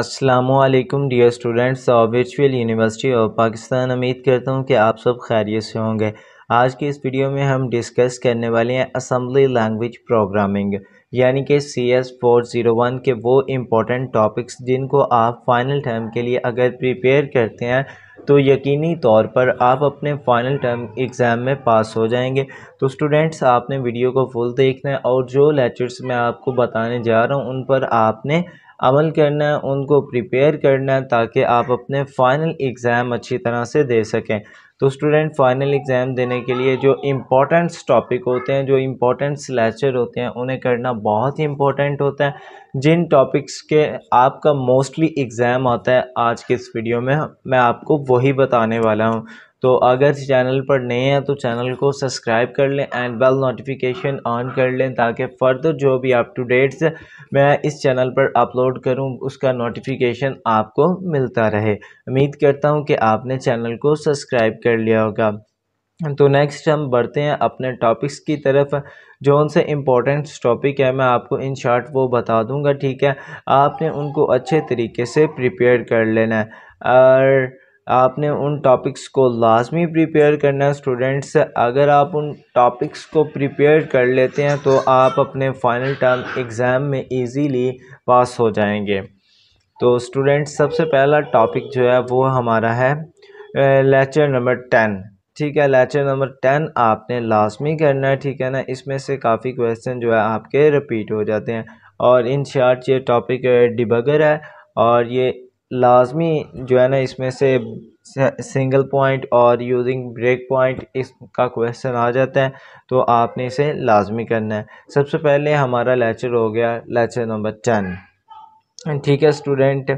Aslam dear students of virtual university of Pakistan उम्मीद करता हूँ कि आप सब खैरियत से होंगे आज के इस वीडियो में हम डिस्कस करने वाले हैं असम्बली लैंग्वेज प्रोग्रामिंग यानी कि C S four zero one के वो इम्पोर्टेंट टॉपिक्स जिनको आप फाइनल टर्म के लिए अगर प्रिपेयर करते हैं तो यकीनी तौर पर आप अपने फाइनल टर्म एग्ज़ाम में पास हो जाएंगे तो स्टूडेंट्स आपने वीडियो को फुल देखना है और जो लेक्चर्स मैं आपको बताने जा रहा हूँ उन पर आपने अमल करना है उनको प्रिपेयर करना है ताकि आप अपने फ़ाइनल एग्ज़ाम अच्छी तरह से दे सकें तो स्टूडेंट फ़ाइनल एग्ज़ाम देने के लिए जो इम्पोर्टेंट्स टॉपिक होते हैं जो इम्पोर्टेंट्स लेक्चर होते हैं उन्हें करना बहुत ही इम्पोर्टेंट होता है जिन टॉपिक्स के आपका मोस्टली एग्ज़ाम आता है आज के इस वीडियो में मैं आपको वही बताने वाला हूँ तो अगर चैनल पर नए हैं तो चैनल को सब्सक्राइब कर लें एंड बेल नोटिफिकेशन ऑन कर लें ताकि फ़र्दर जो भी अप टू डेट्स मैं इस चैनल पर अपलोड करूं उसका नोटिफिकेशन आपको मिलता रहे उम्मीद करता हूं कि आपने चैनल को सब्सक्राइब कर लिया होगा तो नेक्स्ट हम बढ़ते हैं अपने टॉपिक्स की तरफ जो उनसे इम्पोर्टेंट टॉपिक है मैं आपको इन शॉर्ट वो बता दूंगा ठीक है आपने उनको अच्छे तरीके से प्रिपेयर कर लेना है और आपने उन टॉपिक्स को लाजमी प्रिपेयर करना है स्टूडेंट्स अगर आप उन टॉपिक्स को प्रिपेयर कर लेते हैं तो आप अपने फ़ाइनल टर्म एग्ज़ाम में इजीली पास हो जाएंगे तो स्टूडेंट्स सबसे पहला टॉपिक जो है वो हमारा है लेक्चर नंबर टेन ठीक है लेक्चर नंबर टेन आपने लाजमी करना है ठीक है ना इसमें से काफ़ी क्वेश्चन जो है आपके रिपीट हो जाते हैं और इन शार्ट ये टॉपिक डिबगर है और ये लाजमी जो है ना इसमें से सिंगल पॉइंट और यूजिंग ब्रेक पॉइंट इसका क्वेश्चन आ जाता है तो आपने इसे लाजमी करना है सबसे पहले हमारा लेक्चर हो गया लेक्चर नंबर टेन ठीक है स्टूडेंट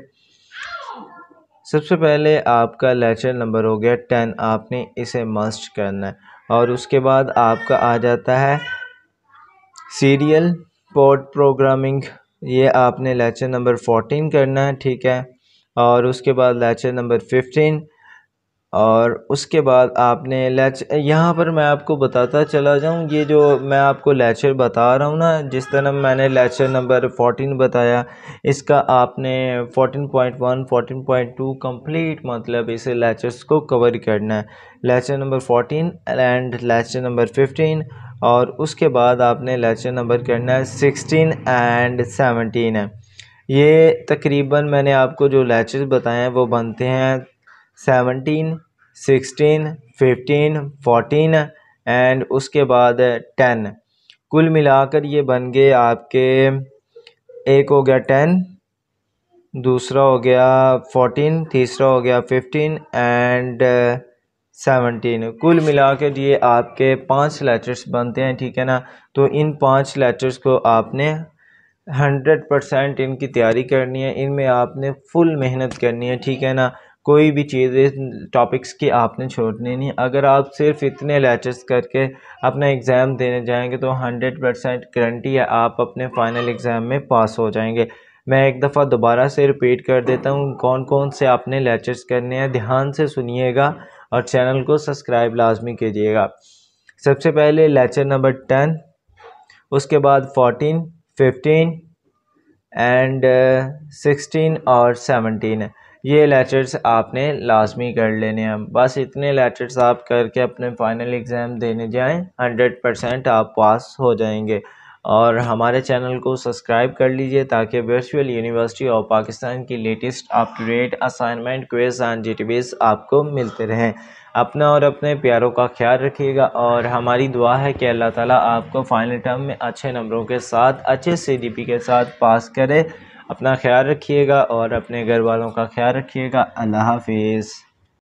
सबसे पहले आपका लेक्चर नंबर हो गया टेन आपने इसे मस्ट करना है और उसके बाद आपका आ जाता है सीरियल पोर्ट प्रोग्रामिंग ये आपने लेक्चर नंबर फोर्टीन करना है ठीक है और उसके बाद लेक्चर नंबर फिफ्टीन और उसके बाद आपने लेच यहाँ पर मैं आपको बताता चला जाऊँ ये जो मैं आपको लेक्चर बता रहा हूँ ना जिस तरह मैंने लेक्चर नंबर फोटीन बताया इसका आपने fourteen point one fourteen point two complete मतलब इसे लेक्चर्स को कवर करना है lecture number fourteen and lecture number fifteen और उसके बाद आपने लेक्चर नंबर करना है सिक्सटीन एंड सेवनटीन है ये तकरीबन मैंने आपको जो लैचेस बताए हैं वो बनते हैं seventeen sixteen fifteen fourteen and उसके बाद टेन कुल मिलाकर ये बन गए आपके एक हो गया टेन दूसरा हो गया फोटीन तीसरा हो गया फिफ्टीन एंड सेवनटीन कुल मिलाकर ये आपके पांच लेटर्स बनते हैं ठीक है ना तो इन पांच लेटर्स को आपने हंड्रेड परसेंट इनकी तैयारी करनी है इनमें आपने फुल मेहनत करनी है ठीक है ना कोई भी चीज़ें टॉपिक्स की आपने छोड़नी नहीं अगर आप सिर्फ इतने लेटर्स करके अपना एग्ज़ाम देने जाएंगे तो हंड्रेड परसेंट गारंटी है आप अपने फ़ाइनल एग्ज़ाम में पास हो जाएंगे मैं एक दफ़ा दोबारा से रिपीट कर देता हूँ कौन कौन से आपने लेक्चर्स करने हैं ध्यान से सुनिएगा और चैनल को सब्सक्राइब लाजमी कीजिएगा सबसे पहले लेक्चर नंबर टेन उसके बाद फोर्टीन फिफ्टीन एंड सिक्सटीन और सेवनटीन ये लेटर्स आपने लाजमी कर लेने हैं बस इतने लेटर्स आप करके अपने फ़ाइनल एग्ज़ाम देने जाएं हंड्रेड परसेंट आप पास हो जाएंगे और हमारे चैनल को सब्सक्राइब कर लीजिए ताकि वर्चुअल यूनिवर्सिटी ऑफ पाकिस्तान की latest up to date assignment quiz and database आपको मिलते रहें अपना और अपने प्यारों का ख्याल रखिएगा और हमारी दुआ है कि अल्लाह ताला आपको फाइनल टर्म में अच्छे नंबरों के साथ अच्छे सी के साथ पास करे अपना ख्याल रखिएगा और अपने घर वालों का ख्याल रखिएगा अल्लाह हाफिज़